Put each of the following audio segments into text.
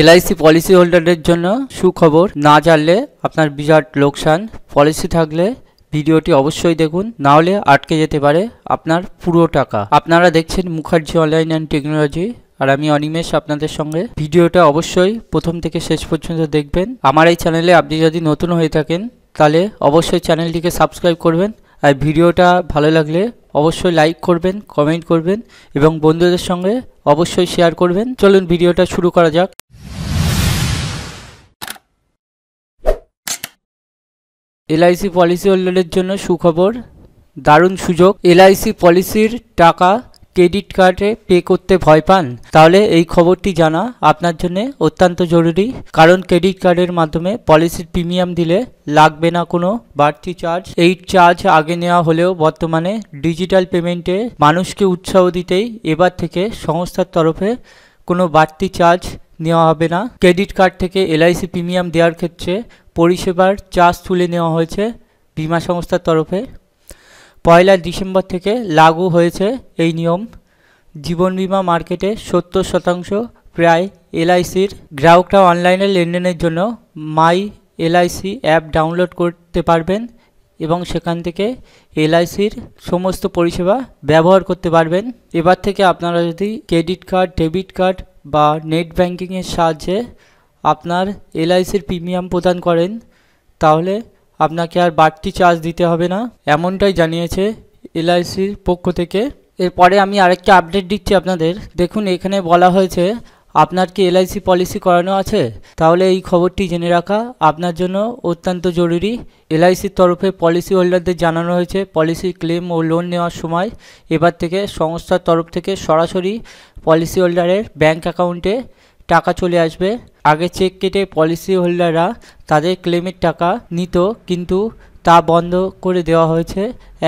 LIC policy হোল্ডারদের জন্য সুখবর না জানলে আপনার বিরাট লোকসান পলিসি থাকলে ভিডিওটি অবশ্যই দেখুন নাহলে আটকে যেতে পারে আপনার পুরো টাকা আপনারা দেখছেন মুখার্জি অনলাইন অ্যান্ড টেকনোলজি আর আমি অনিমেষ আপনাদের সঙ্গে ভিডিওটা অবশ্যই প্রথম থেকে শেষ পর্যন্ত দেখবেন আমার এই চ্যানেলে আপনি যদি নতুন হয়ে থাকেন তাহলে অবশ্যই চ্যানেলটিকে সাবস্ক্রাইব করবেন আর ভিডিওটা ভালো লাগলে অবশ্যই লাইক করবেন কমেন্ট করবেন এবং বন্ধুদের সঙ্গে অবশ্যই শেয়ার করবেন চলুন ভিডিওটা শুরু করা যাক এলআইসি পলিসি হোল্ডারের জন্য সুখবর দারুণ সুযোগ এলআইসি পলিসির টাকা ক্রেডিট কার্ডে পে করতে ভয় পান তাহলে এই খবরটি জানা আপনার জন্য অত্যন্ত জরুরি কারণ ক্রেডিট কার্ডের মাধ্যমে পলিসির প্রিমিয়াম দিলে লাগবে না কোনো বাড়তি চার্জ এই চার্জ আগে নেওয়া হলেও বর্তমানে ডিজিটাল পেমেন্টে মানুষকে উৎসাহ দিতেই এবার থেকে সংস্থার তরফে কোনো বাড়তি চার্জ নেওয়া হবে না ক্রেডিট কার্ড থেকে এলআইসি প্রিমিয়াম দেওয়ার ক্ষেত্রে পরিষেবার চার্জ তুলে নেওয়া হয়েছে বিমা সংস্থার তরফে পয়লা ডিসেম্বর থেকে লাগু হয়েছে এই নিয়ম জীবন বিমা মার্কেটে সত্তর শতাংশ প্রায় এলআইসির গ্রাহকরা অনলাইনে লেনদেনের জন্য মাই এলআইসি অ্যাপ ডাউনলোড করতে পারবেন এবং সেখান থেকে এলআইসির সমস্ত পরিষেবা ব্যবহার করতে পারবেন এবার থেকে আপনারা যদি ক্রেডিট কার্ড ডেবিট কার্ড বা নেট ব্যাংকিংয়ের সাহায্যে আপনার এলআইসির প্রিমিয়াম প্রদান করেন তাহলে আপনাকে আর বাড়তি চার্জ দিতে হবে না এমনটাই জানিয়েছে এলআইসির পক্ষ থেকে এরপরে আমি আরেকটা আপডেট দিচ্ছি আপনাদের দেখুন এখানে বলা হয়েছে আপনার কি এলআইসি পলিসি করানো আছে তাহলে এই খবরটি জেনে রাখা আপনার জন্য অত্যন্ত জরুরি এলআইসির তরফে পলিসি হোল্ডারদের জানানো হয়েছে পলিসি ক্লেম ও লোন নেওয়ার সময় এবার থেকে সংস্থার তরফ থেকে সরাসরি পলিসি হোল্ডারের ব্যাঙ্ক অ্যাকাউন্টে টাকা চলে আসবে আগে চেক কেটে পলিসি হোল্ডাররা তাদের ক্লেমের টাকা নিত কিন্তু তা বন্ধ করে দেওয়া হয়েছে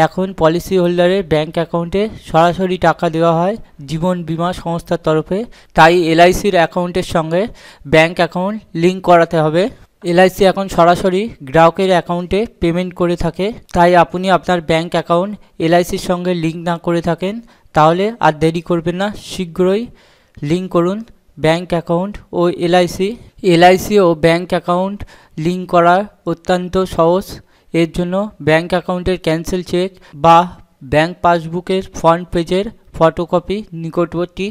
এখন পলিসি হোল্ডারের ব্যাঙ্ক অ্যাকাউন্টে সরাসরি টাকা দেওয়া হয় জীবন বিমা সংস্থার তরফে তাই এলআইসির অ্যাকাউন্টের সঙ্গে ব্যাঙ্ক অ্যাকাউন্ট লিঙ্ক করাতে হবে এলআইসি এখন সরাসরি গ্রাহকের অ্যাকাউন্টে পেমেন্ট করে থাকে তাই আপনি আপনার ব্যাঙ্ক অ্যাকাউন্ট এলআইসির সঙ্গে লিঙ্ক না করে থাকেন তাহলে আর দেরি করবেন না শীঘ্রই লিঙ্ক করুন ব্যাংক অ্যাকাউন্ট ও এলআইসি এলআইসি ও ব্যাংক অ্যাকাউন্ট লিঙ্ক করা অত্যন্ত সহজ এর জন্য ব্যাংক অ্যাকাউন্টের ক্যান্সেল চেক বা ব্যাংক পাসবুকের ফ্রন্ট পেজের ফটোকপি নিকটবর্তী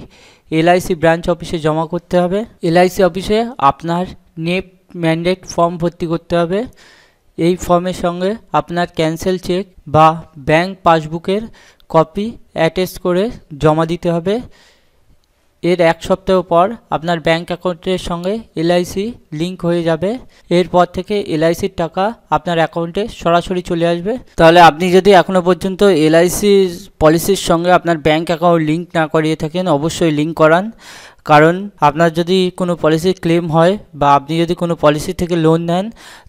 এলআইসি ব্রাঞ্চ অফিসে জমা করতে হবে এলআইসি অফিসে আপনার নেপ ম্যান্ডেট ফর্ম ভর্তি করতে হবে এই ফর্মের সঙ্গে আপনার ক্যান্সেল চেক বা ব্যাংক পাসবুকের কপি অ্যাটেস্ট করে জমা দিতে হবে এর এক সপ্তাহ পর আপনার ব্যাঙ্ক অ্যাকাউন্টের সঙ্গে এলআইসি লিঙ্ক হয়ে যাবে এরপর থেকে এলআইসির টাকা আপনার অ্যাকাউন্টে সরাসরি চলে আসবে তাহলে আপনি যদি এখনও পর্যন্ত এলআইসির পলিসির সঙ্গে আপনার ব্যাঙ্ক অ্যাকাউন্ট লিঙ্ক না করিয়ে থাকেন অবশ্যই লিঙ্ক করান কারণ আপনার যদি কোনো পলিসি ক্লেম হয় বা আপনি যদি কোনো পলিসি থেকে লোন নেন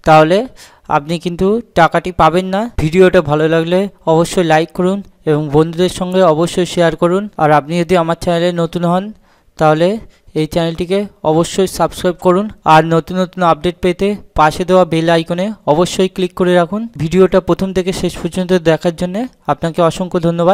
তাহলে আপনি কিন্তু টাকাটি পাবেন না ভিডিওটা ভালো লাগলে অবশ্যই লাইক করুন এবং বন্ধুদের সঙ্গে অবশ্যই শেয়ার করুন আর আপনি যদি আমার চ্যানেলে নতুন হন তাহলে এই চ্যানেলটিকে অবশ্যই সাবস্ক্রাইব করুন আর নতুন নতুন আপডেট পেতে পাশে দেওয়া বেল আইকনে অবশ্যই ক্লিক করে রাখুন ভিডিওটা প্রথম থেকে শেষ পর্যন্ত দেখার জন্য আপনাকে অসংখ্য ধন্যবাদ